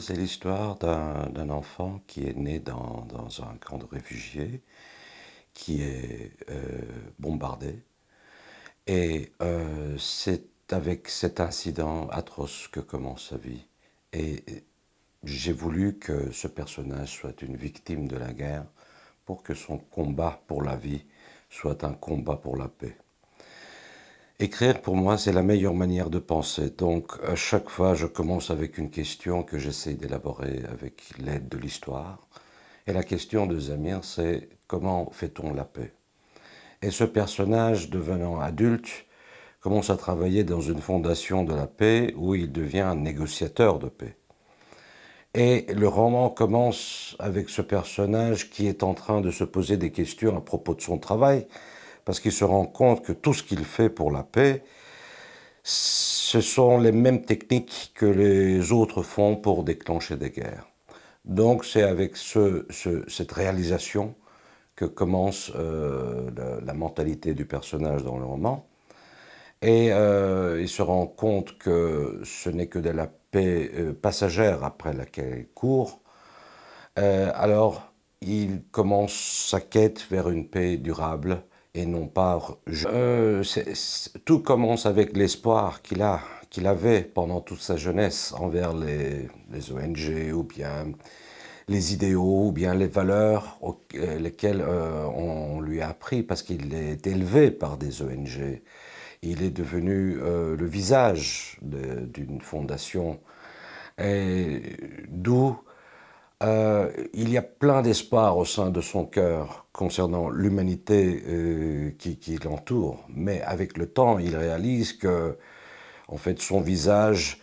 c'est l'histoire d'un enfant qui est né dans, un camp de réfugiés, qui est euh, bombardé. Et euh, c'est avec cet incident atroce que commence sa vie. Et j'ai voulu que ce personnage soit une victime de la guerre pour que son combat pour la vie soit un combat pour la paix. Écrire pour moi, c'est la meilleure manière de penser. Donc à chaque fois, je commence avec une question que j'essaie d'élaborer avec l'aide de l'histoire. Et la question de Zamir, c'est comment fait-on la paix Et ce personnage, devenant adulte, commence à travailler dans une fondation de la paix où il devient négociateur de paix. Et le roman commence avec ce personnage qui est en train de se poser des questions à propos de son travail, parce qu'il se rend compte que tout ce qu'il fait pour la paix, ce sont les mêmes techniques que les autres font pour déclencher des guerres. Donc c'est avec cette réalisation que commence euh, la, mentalité du personnage dans le roman. Et euh, il se rend compte que ce n'est que de la paix euh, passagère après laquelle il court. alors il commence sa quête vers une paix durable et non pas... Euh, tout commence avec l'espoir qu'il a, qu'il avait pendant toute sa jeunesse envers les, ONG ou bien les idéaux ou bien les valeurs auxquelles euh, lesquelles euh, on lui a appris parce qu'il est élevé par des ONG. Il est devenu le visage d'une fondation et d'où euh, il y a plein d'espoir au sein de son cœur concernant l'humanité euh, qui, l'entoure, mais avec le temps, il réalise que, en fait, son visage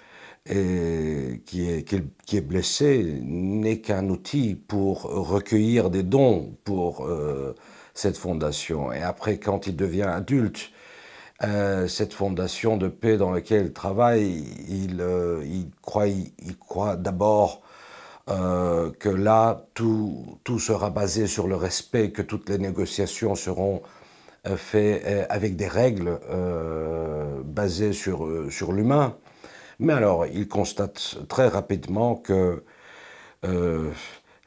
euh, qui, est, blessé n'est qu'un outil pour recueillir des dons pour cette fondation. Et après, quand il devient adulte, cette fondation de paix dans laquelle il travaille, il croit d'abord euh, que là, tout, tout, sera basé sur le respect, que toutes les négociations seront euh, faites euh, avec des règles basées sur, sur l'humain. Mais alors, il constate très rapidement que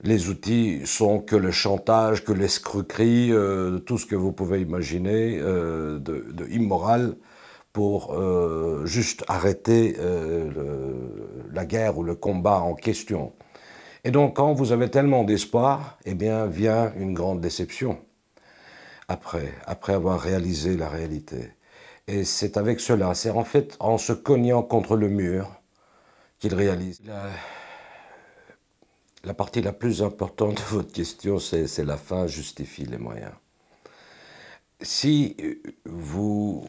les outils sont que le chantage, que l'escroquerie, tout ce que vous pouvez imaginer euh, de, immoral pour juste arrêter la guerre ou le combat en question. Et donc, quand vous avez tellement d'espoir, eh bien, vient une grande déception après, après avoir réalisé la réalité. Et c'est avec cela, c'est en fait en se cognant contre le mur qu'il réalise. La, partie la plus importante de votre question, c'est la fin justifie les moyens. Si vous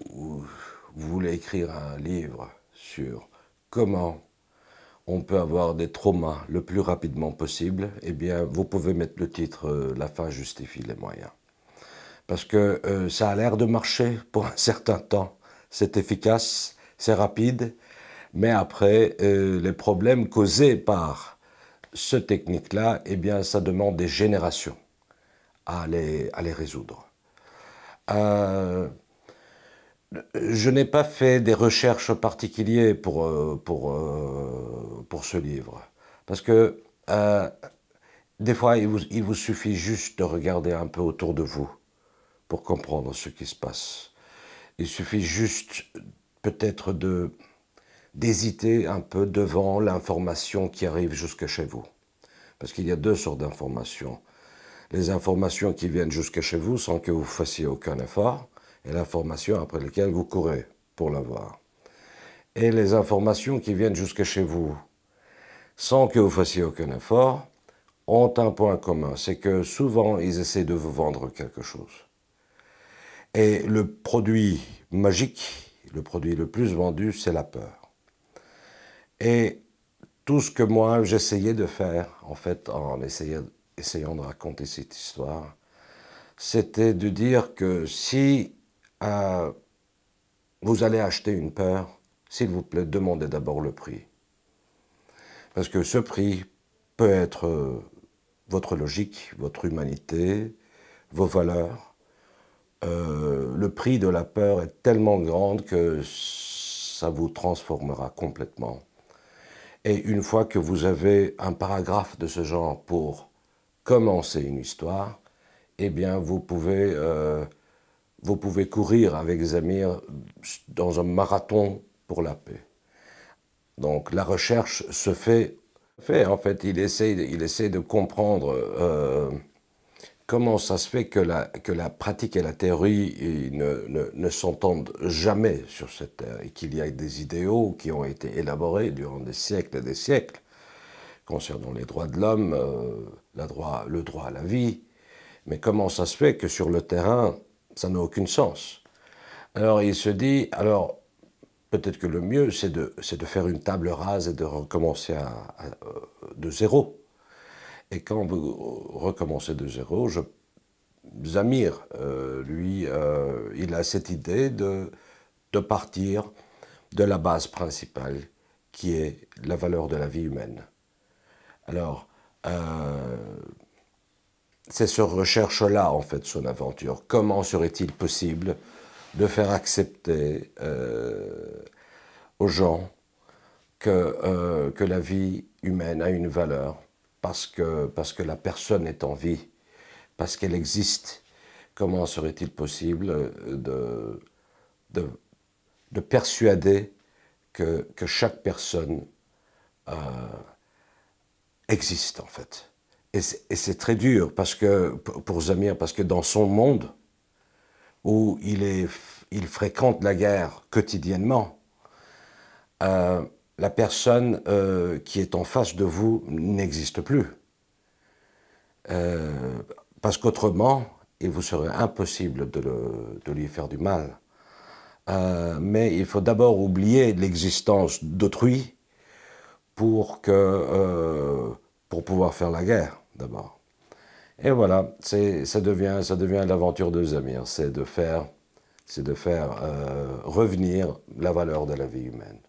voulez écrire un livre sur comment on peut avoir des traumas le plus rapidement possible, eh bien, vous pouvez mettre le titre euh, La fin justifie les moyens ». Parce que euh, ça a l'air de marcher pour un certain temps, c'est efficace, c'est rapide, mais après, euh, les problèmes causés par ce technique-là, eh bien, ça demande des générations à les résoudre je n'ai pas fait des recherches particulières pour, euh, pour, euh, pour ce livre. Parce que euh, des fois, il vous, suffit juste de regarder un peu autour de vous pour comprendre ce qui se passe. Il suffit juste peut-être de d'hésiter un peu devant l'information qui arrive jusque chez vous. Parce qu'il y a deux sortes d'informations. Les informations qui viennent jusque chez vous sans que vous fassiez aucun effort, et l'information après laquelle vous courez pour l'avoir. Et les informations qui viennent jusque chez vous, sans que vous fassiez aucun effort, ont un point commun, c'est que souvent ils essaient de vous vendre quelque chose. Et le produit magique, le produit le plus vendu, c'est la peur. Et tout ce que moi j'essayais de faire, en fait, en essayant, essayant de raconter cette histoire, c'était de dire que si euh, vous allez acheter une peur, s'il vous plaît, demandez d'abord le prix. Parce que ce prix peut être euh, votre logique, votre humanité, vos valeurs. Euh, le prix de la peur est tellement grand que ça vous transformera complètement. Et une fois que vous avez un paragraphe de ce genre pour commencer une histoire, eh bien vous pouvez vous pouvez courir avec Zemir dans un marathon pour la paix. Donc la recherche se fait. En fait, il essaie, il essaie de comprendre euh, comment ça se fait que la, que la pratique et la théorie ne, ne, s'entendent jamais sur cette terre et qu'il y a des idéaux qui ont été élaborés durant des siècles et des siècles concernant les droits de l'homme, euh, droit, le droit à la vie. Mais comment ça se fait que sur le terrain, ça n'a aucune sens. Alors il se dit, alors peut-être que le mieux, c'est de, de, faire une table rase et de recommencer à, euh, de zéro. Et quand vous recommencez de zéro, je, Zamir, euh, lui, euh, il a cette idée de, de partir de la base principale, qui est la valeur de la vie humaine. Alors, c'est sur recherche-là, en fait, son aventure. Comment serait-il possible de faire accepter euh, aux gens euh, que, la vie humaine a une valeur parce que, parce que la personne est en vie, parce qu'elle existe Comment serait-il possible euh, de, persuader que, chaque personne existe, en fait et c'est très dur parce que, pour Zamir, parce que dans son monde, où il, il fréquente la guerre quotidiennement, euh, la personne euh, qui est en face de vous n'existe plus. Euh, parce qu'autrement, il vous serait impossible de, lui faire du mal. mais il faut d'abord oublier l'existence d'autrui pour pouvoir faire la guerre d'abord. Et voilà, ça devient, ça devient l'aventure de Zamir, c'est de faire, de faire euh, revenir la valeur de la vie humaine.